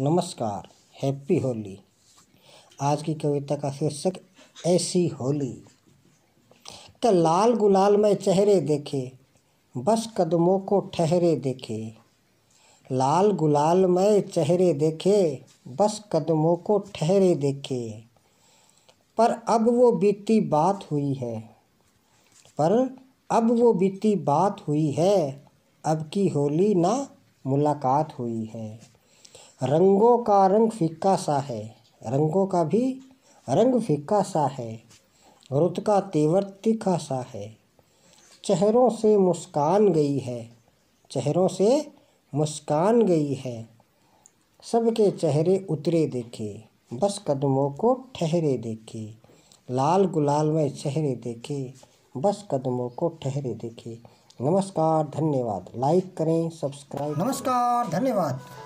नमस्कार हैप्पी होली आज की कविता का शीर्षक ऐसी होली का लाल गुलाल में चेहरे देखे बस कदमों को ठहरे देखे लाल गुलाल में चेहरे देखे बस कदमों को ठहरे देखे पर अब वो बीती बात हुई है पर अब वो बीती बात हुई है अब की होली ना मुलाकात हुई है रंगों का रंग फीका सा है रंगों का भी रंग फीका सा है रुत का तेवर तीखा सा है चेहरों से मुस्कान गई है चेहरों से मुस्कान गई है सबके चेहरे उतरे देखे बस कदमों को ठहरे देखे लाल गुलाल में चेहरे देखे बस कदमों को ठहरे देखे नमस्कार धन्यवाद लाइक करें सब्सक्राइब नमस्कार धन्यवाद